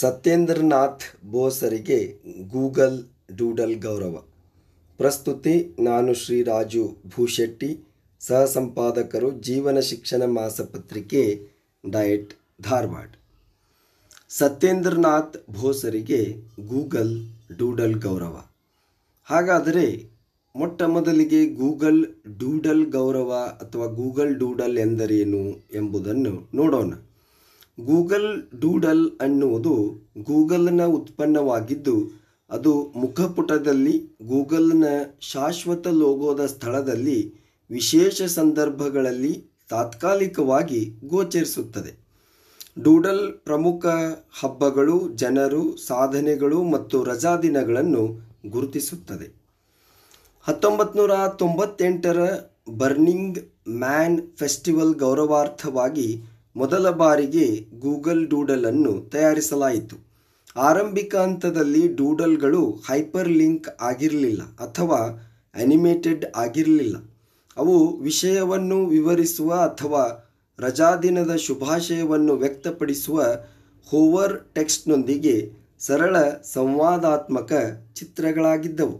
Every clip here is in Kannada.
ಸತ್ಯೇಂದ್ರನಾಥ್ ಬೋಸರಿಗೆ ಗೂಗಲ್ ಡೂಡಲ್ ಗೌರವ ಪ್ರಸ್ತುತಿ ನಾನು ಶ್ರೀರಾಜು ಭೂಶೆಟ್ಟಿ ಸಹ ಸಂಪಾದಕರು ಜೀವನ ಶಿಕ್ಷಣ ಮಾಸಪತ್ರಿಕೆ ಡಯಟ್ ಧಾರವಾಡ ಸತ್ಯೇಂದ್ರನಾಥ್ ಬೋಸರಿಗೆ ಗೂಗಲ್ ಡೂಡಲ್ ಗೌರವ ಹಾಗಾದರೆ ಮೊಟ್ಟ ಮೊದಲಿಗೆ ಗೂಗಲ್ ಡೂಡಲ್ ಗೌರವ ಅಥವಾ ಗೂಗಲ್ ಡೂಡಲ್ ಎಂದರೇನು ಎಂಬುದನ್ನು ನೋಡೋಣ ಗೂಗಲ್ ಡೂಡಲ್ ಅನ್ನುವುದು ಗೂಗಲ್ನ ಉತ್ಪನ್ನವಾಗಿದ್ದು ಅದು ಮುಖಪುಟದಲ್ಲಿ ಗೂಗಲ್ನ ಶಾಶ್ವತ ಲೋಗೋದ ಸ್ಥಳದಲ್ಲಿ ವಿಶೇಷ ಸಂದರ್ಭಗಳಲ್ಲಿ ತಾತ್ಕಾಲಿಕವಾಗಿ ಗೋಚರಿಸುತ್ತದೆ ಡೂಡಲ್ ಪ್ರಮುಖ ಹಬ್ಬಗಳು ಜನರು ಸಾಧನೆಗಳು ಮತ್ತು ರಜಾದಿನಗಳನ್ನು ಗುರುತಿಸುತ್ತದೆ ಹತ್ತೊಂಬತ್ತು ನೂರ ತೊಂಬತ್ತೆಂಟರ ಬರ್ನಿಂಗ್ ಮ್ಯಾನ್ ಫೆಸ್ಟಿವಲ್ ಗೌರವಾರ್ಥವಾಗಿ ಮೊದಲ ಬಾರಿಗೆ ಗೂಗಲ್ ಡೂಡಲ್ ಅನ್ನು ತಯಾರಿಸಲಾಯಿತು ಆರಂಭಿಕ ಹಂತದಲ್ಲಿ ಡೂಡಲ್ಗಳು ಹೈಪರ್ ಲಿಂಕ್ ಆಗಿರಲಿಲ್ಲ ಅಥವಾ ಅನಿಮೇಟೆಡ್ ಆಗಿರಲಿಲ್ಲ ಅವು ವಿಷಯವನ್ನು ವಿವರಿಸುವ ಅಥವಾ ರಜಾದಿನದ ಶುಭಾಶಯವನ್ನು ವ್ಯಕ್ತಪಡಿಸುವ ಹೋವರ್ ಟೆಕ್ಸ್ಟ್ನೊಂದಿಗೆ ಸರಳ ಸಂವಾದಾತ್ಮಕ ಚಿತ್ರಗಳಾಗಿದ್ದವು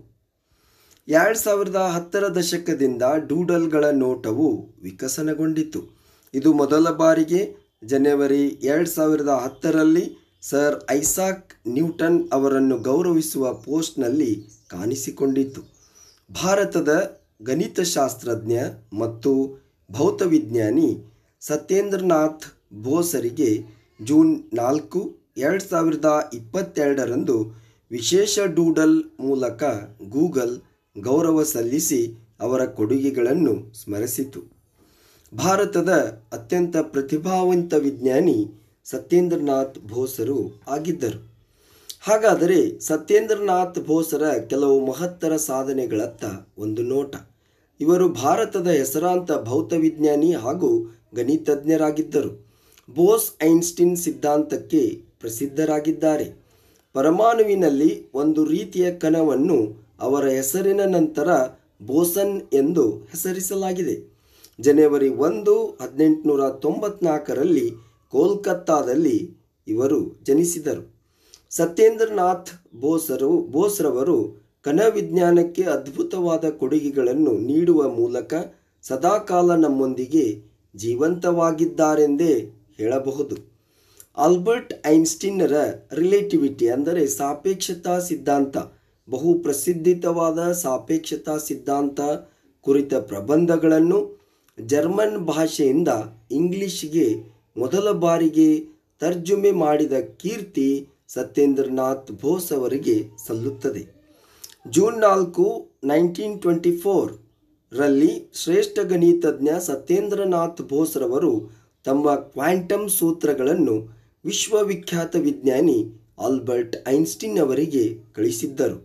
ಎರಡು ಸಾವಿರದ ಹತ್ತರ ದಶಕದಿಂದ ಡೂಡಲ್ಗಳ ನೋಟವು ವಿಕಸನಗೊಂಡಿತು ಇದು ಮೊದಲ ಬಾರಿಗೆ ಜನವರಿ ಎರಡು ಸಾವಿರದ ಹತ್ತರಲ್ಲಿ ಸರ್ ಐಸಾಕ್ ನ್ಯೂಟನ್ ಅವರನ್ನು ಗೌರವಿಸುವ ಪೋಸ್ಟ್ನಲ್ಲಿ ಕಾಣಿಸಿಕೊಂಡಿತು ಭಾರತದ ಗಣಿತಶಾಸ್ತ್ರಜ್ಞ ಮತ್ತು ಭೌತವಿಜ್ಞಾನಿ ಸತ್ಯೇಂದ್ರನಾಥ್ ಬೋಸರಿಗೆ ಜೂನ್ ನಾಲ್ಕು ಎರಡು ಸಾವಿರದ ಇಪ್ಪತ್ತೆರಡರಂದು ವಿಶೇಷ ಡೂಡಲ್ ಮೂಲಕ ಗೂಗಲ್ ಗೌರವ ಸಲ್ಲಿಸಿ ಅವರ ಕೊಡುಗೆಗಳನ್ನು ಸ್ಮರಿಸಿತು ಭಾರತದ ಅತ್ಯಂತ ಪ್ರತಿಭಾವಂತ ವಿಜ್ಞಾನಿ ಸತ್ಯೇಂದ್ರನಾಥ್ ಬೋಸರು ಆಗಿದ್ದರು ಹಾಗಾದರೆ ಸತ್ಯೇಂದ್ರನಾಥ್ ಬೋಸರ ಕೆಲವು ಮಹತ್ತರ ಸಾಧನೆಗಳತ್ತ ಒಂದು ನೋಟ ಇವರು ಭಾರತದ ಹೆಸರಾಂತ ಭೌತವಿಜ್ಞಾನಿ ಹಾಗೂ ಗಣಿತಜ್ಞರಾಗಿದ್ದರು ಬೋಸ್ ಐನ್ಸ್ಟೀನ್ ಸಿದ್ಧಾಂತಕ್ಕೆ ಪ್ರಸಿದ್ಧರಾಗಿದ್ದಾರೆ ಪರಮಾಣುವಿನಲ್ಲಿ ಒಂದು ರೀತಿಯ ಕಣವನ್ನು ಅವರ ಹೆಸರಿನ ನಂತರ ಬೋಸನ್ ಎಂದು ಹೆಸರಿಸಲಾಗಿದೆ ಜನವರಿ ಒಂದು ಹದಿನೆಂಟುನೂರ ತೊಂಬತ್ನಾಲ್ಕರಲ್ಲಿ ಕೋಲ್ಕತ್ತಾದಲ್ಲಿ ಇವರು ಜನಿಸಿದರು ಸತ್ಯೇಂದ್ರನಾಥ್ ಬೋಸರು ಬೋಸ್ರವರು ಕಣವಿಜ್ಞಾನಕ್ಕೆ ಅದ್ಭುತವಾದ ಕೊಡುಗೆಗಳನ್ನು ನೀಡುವ ಮೂಲಕ ಸದಾಕಾಲ ನಮ್ಮೊಂದಿಗೆ ಜೀವಂತವಾಗಿದ್ದಾರೆಂದೇ ಹೇಳಬಹುದು ಆಲ್ಬರ್ಟ್ ಐನ್ಸ್ಟೀನರ ರಿಲೇಟಿವಿಟಿ ಅಂದರೆ ಸಾಪೇಕ್ಷತಾ ಸಿದ್ಧಾಂತ ಬಹು ಪ್ರಸಿದ್ಧಿತವಾದ ಸಾಪೇಕ್ಷತಾ ಸಿದ್ಧಾಂತ ಕುರಿತ ಪ್ರಬಂಧಗಳನ್ನು ಜರ್ಮನ್ ಭಾಷೆಯಿಂದ ಇಂಗ್ಲಿಷ್ಗೆ ಮೊದಲ ಬಾರಿಗೆ ತರ್ಜುಮೆ ಮಾಡಿದ ಕೀರ್ತಿ ಸತ್ಯೇಂದ್ರನಾಥ್ ಬೋಸ್ ಅವರಿಗೆ ಸಲ್ಲುತ್ತದೆ ಜೂನ್ ನಾಲ್ಕು ನೈನ್ಟೀನ್ ಟ್ವೆಂಟಿ ಫೋರ್ ರಲ್ಲಿ ಶ್ರೇಷ್ಠ ಗಣಿತಜ್ಞ ಸತ್ಯೇಂದ್ರನಾಥ್ ಬೋಸ್ರವರು ತಮ್ಮ ಕ್ವಾಂಟಮ್ ಸೂತ್ರಗಳನ್ನು ವಿಶ್ವವಿಖ್ಯಾತ ವಿಜ್ಞಾನಿ ಆಲ್ಬರ್ಟ್ ಐನ್ಸ್ಟೀನ್ ಅವರಿಗೆ ಕಳಿಸಿದ್ದರು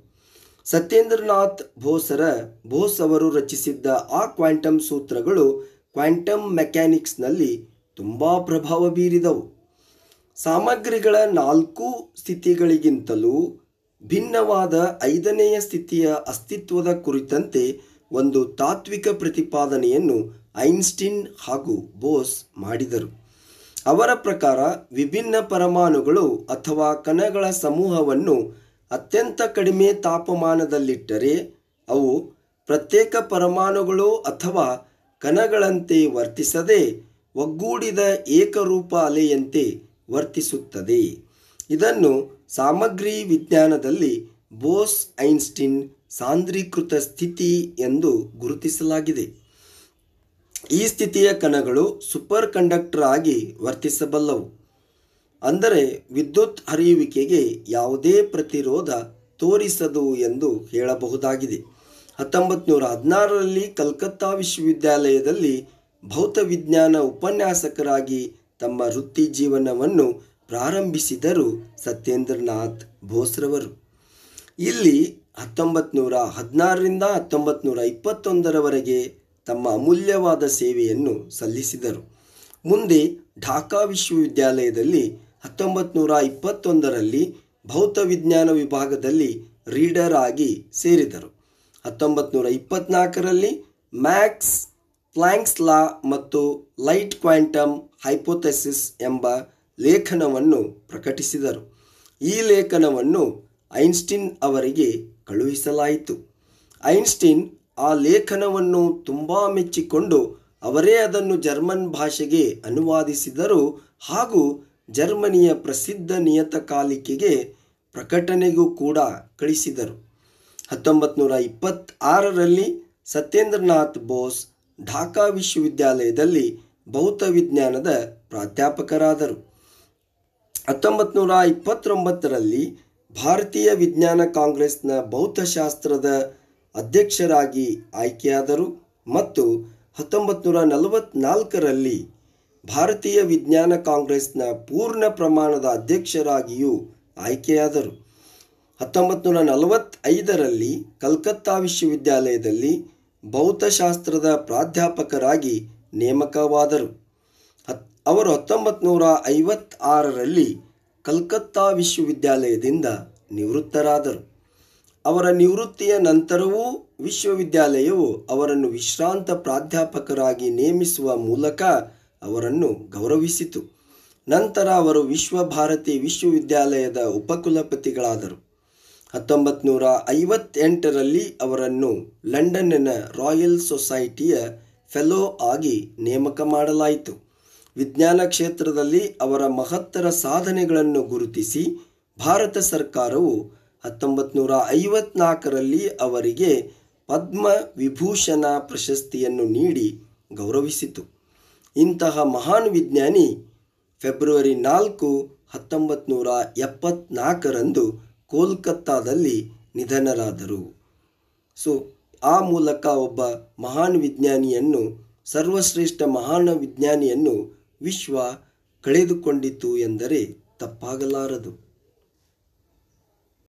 ಸತ್ಯೇಂದ್ರನಾಥ್ ಬೋಸರ ಬೋಸ್ ಅವರು ರಚಿಸಿದ್ದ ಆ ಕ್ವಾಂಟಮ್ ಸೂತ್ರಗಳು ಕ್ವಾಂಟಮ್ ಮೆಕ್ಯಾನಿಕ್ಸ್ನಲ್ಲಿ ತುಂಬ ಪ್ರಭಾವ ಬೀರಿದವು ಸಾಮಗ್ರಿಗಳ ನಾಲ್ಕು ಸ್ಥಿತಿಗಳಿಗಿಂತಲೂ ಭಿನ್ನವಾದ ಐದನೆಯ ಸ್ಥಿತಿಯ ಅಸ್ತಿತ್ವದ ಕುರಿತಂತೆ ಒಂದು ತಾತ್ವಿಕ ಪ್ರತಿಪಾದನೆಯನ್ನು ಐನ್ಸ್ಟೀನ್ ಹಾಗೂ ಬೋಸ್ ಮಾಡಿದರು ಅವರ ಪ್ರಕಾರ ವಿಭಿನ್ನ ಪರಮಾಣುಗಳು ಅಥವಾ ಕಣಗಳ ಸಮೂಹವನ್ನು ಅತ್ಯಂತ ಕಡಿಮೆ ತಾಪಮಾನದಲ್ಲಿಟ್ಟರೆ ಅವು ಪ್ರತ್ಯೇಕ ಪರಮಾಣುಗಳು ಅಥವಾ ಕಣಗಳಂತೆ ವರ್ತಿಸದೆ ಒಗ್ಗೂಡಿದ ಏಕರೂಪ ಅಲೆಯಂತೆ ವರ್ತಿಸುತ್ತದೆ ಇದನ್ನು ಸಾಮಗ್ರಿ ವಿಜ್ಞಾನದಲ್ಲಿ ಬೋಸ್ ಐನ್ಸ್ಟಿನ್ ಸಾಂದ್ರೀಕೃತ ಸ್ಥಿತಿ ಎಂದು ಗುರುತಿಸಲಾಗಿದೆ ಈ ಸ್ಥಿತಿಯ ಕಣಗಳು ಸೂಪರ್ ಕಂಡಕ್ಟರ್ ಆಗಿ ವರ್ತಿಸಬಲ್ಲವು ಅಂದರೆ ವಿದ್ಯುತ್ ಹರಿಯುವಿಕೆಗೆ ಯಾವುದೇ ಪ್ರತಿರೋಧ ತೋರಿಸದು ಎಂದು ಹೇಳಬಹುದಾಗಿದೆ ಹತ್ತೊಂಬತ್ತು ನೂರ ಹದಿನಾರರಲ್ಲಿ ಕಲ್ಕತ್ತಾ ವಿಶ್ವವಿದ್ಯಾಲಯದಲ್ಲಿ ಭೌತವಿಜ್ಞಾನ ಉಪನ್ಯಾಸಕರಾಗಿ ತಮ್ಮ ವೃತ್ತಿ ಜೀವನವನ್ನು ಪ್ರಾರಂಭಿಸಿದರು ಸತ್ಯೇಂದ್ರನಾಥ್ ಬೋಸ್ರವರು ಇಲ್ಲಿ ಹತ್ತೊಂಬತ್ತು ನೂರ ಹದಿನಾರರಿಂದ ಹತ್ತೊಂಬತ್ತು ನೂರ ಇಪ್ಪತ್ತೊಂದರವರೆಗೆ ತಮ್ಮ ಅಮೂಲ್ಯವಾದ ಸೇವೆಯನ್ನು ಸಲ್ಲಿಸಿದರು ಮುಂದೆ ಢಾಕಾ ವಿಶ್ವವಿದ್ಯಾಲಯದಲ್ಲಿ ಹತ್ತೊಂಬತ್ತು ನೂರ ಇಪ್ಪತ್ತೊಂದರಲ್ಲಿ ವಿಜ್ಞಾನ ವಿಭಾಗದಲ್ಲಿ ರೀಡರ್ ಆಗಿ ಸೇರಿದರು ಹತ್ತೊಂಬತ್ತು ನೂರ ಇಪ್ಪತ್ನಾಲ್ಕರಲ್ಲಿ ಮ್ಯಾಕ್ಸ್ ಪ್ಲಾಂಕ್ಸ್ ಲಾ ಮತ್ತು ಲೈಟ್ ಕ್ವಾಂಟಮ್ ಹೈಪೋಥೆಸಿಸ್ ಎಂಬ ಲೇಖನವನ್ನು ಪ್ರಕಟಿಸಿದರು ಈ ಲೇಖನವನ್ನು ಐನ್ಸ್ಟೀನ್ ಅವರಿಗೆ ಕಳುಹಿಸಲಾಯಿತು ಐನ್ಸ್ಟೀನ್ ಆ ಲೇಖನವನ್ನು ತುಂಬ ಮೆಚ್ಚಿಕೊಂಡು ಅವರೇ ಅದನ್ನು ಜರ್ಮನ್ ಭಾಷೆಗೆ ಅನುವಾದಿಸಿದರು ಹಾಗೂ ಜರ್ಮನಿಯ ಪ್ರಸಿದ್ಧ ನಿಯತಕಾಲಿಕೆಗೆ ಪ್ರಕಟಣೆಗೂ ಕೂಡ ಕಳಿಸಿದರು ಹತ್ತೊಂಬತ್ತು ನೂರ ಇಪ್ಪತ್ತಾರರಲ್ಲಿ ಸತ್ಯೇಂದ್ರನಾಥ್ ಬೋಸ್ ಢಾಕಾ ವಿಶ್ವವಿದ್ಯಾಲಯದಲ್ಲಿ ಭೌತ ವಿಜ್ಞಾನದ ಪ್ರಾಧ್ಯಾಪಕರಾದರು ಹತ್ತೊಂಬತ್ತು ನೂರ ಇಪ್ಪತ್ತೊಂಬತ್ತರಲ್ಲಿ ಭಾರತೀಯ ವಿಜ್ಞಾನ ಕಾಂಗ್ರೆಸ್ನ ಭೌತಶಾಸ್ತ್ರದ ಅಧ್ಯಕ್ಷರಾಗಿ ಆಯ್ಕೆಯಾದರು ಮತ್ತು ಹತ್ತೊಂಬತ್ತು ನೂರ ನಲವತ್ತ್ನಾಲ್ಕರಲ್ಲಿ ಭಾರತೀಯ ವಿಜ್ಞಾನ ಕಾಂಗ್ರೆಸ್ನ ಪೂರ್ಣ ಪ್ರಮಾಣದ ಅಧ್ಯಕ್ಷರಾಗಿಯೂ ಆಯ್ಕೆಯಾದರು ಹತ್ತೊಂಬತ್ತು ನೂರ ನಲವತ್ತೈದರಲ್ಲಿ ಕಲ್ಕತ್ತಾ ವಿಶ್ವವಿದ್ಯಾಲಯದಲ್ಲಿ ಭೌತಶಾಸ್ತ್ರದ ಪ್ರಾಧ್ಯಾಪಕರಾಗಿ ನೇಮಕವಾದರು ಹತ್ ಅವರು ಹತ್ತೊಂಬತ್ತು ನೂರ ಐವತ್ತಾರರಲ್ಲಿ ಕಲ್ಕತ್ತಾ ವಿಶ್ವವಿದ್ಯಾಲಯದಿಂದ ನಿವೃತ್ತರಾದರು ಅವರ ನಿವೃತ್ತಿಯ ನಂತರವೂ ವಿಶ್ವವಿದ್ಯಾಲಯವು ಅವರನ್ನು ವಿಶ್ರಾಂತ ಪ್ರಾಧ್ಯಾಪಕರಾಗಿ ನೇಮಿಸುವ ಮೂಲಕ ಅವರನ್ನು ಗೌರವಿಸಿತು ನಂತರ ಅವರು ವಿಶ್ವಭಾರತಿ ವಿಶ್ವವಿದ್ಯಾಲಯದ ಉಪಕುಲಪತಿಗಳಾದರು ಹತ್ತೊಂಬತ್ತು ನೂರ ಐವತ್ತೆಂಟರಲ್ಲಿ ಅವರನ್ನು ಲಂಡನ್ನಿನ ರಾಯಲ್ ಸೊಸೈಟಿಯ ಫೆಲೋ ಆಗಿ ನೇಮಕ ಮಾಡಲಾಯಿತು ವಿಜ್ಞಾನ ಕ್ಷೇತ್ರದಲ್ಲಿ ಅವರ ಮಹತ್ತರ ಸಾಧನೆಗಳನ್ನು ಗುರುತಿಸಿ ಭಾರತ ಸರ್ಕಾರವು ಹತ್ತೊಂಬತ್ತು ನೂರ ಐವತ್ನಾಲ್ಕರಲ್ಲಿ ಅವರಿಗೆ ಪದ್ಮ ವಿಭೂಷಣ ಪ್ರಶಸ್ತಿಯನ್ನು ನೀಡಿ ಗೌರವಿಸಿತು ಇಂತಹ ಮಹಾನ್ ವಿಜ್ಞಾನಿ ಫೆಬ್ರವರಿ ನಾಲ್ಕು ಹತ್ತೊಂಬತ್ತು ನೂರ ಎಪ್ಪತ್ನಾಲ್ಕರಂದು ಕೋಲ್ಕತ್ತಾದಲ್ಲಿ ನಿಧನರಾದರು ಸೊ ಆ ಮೂಲಕ ಒಬ್ಬ ಮಹಾನ್ ವಿಜ್ಞಾನಿಯನ್ನು ಸರ್ವಶ್ರೇಷ್ಠ ಮಹಾನ್ ವಿಜ್ಞಾನಿಯನ್ನು ವಿಶ್ವ ಕಳೆದುಕೊಂಡಿತು ಎಂದರೆ ತಪ್ಪಾಗಲಾರದು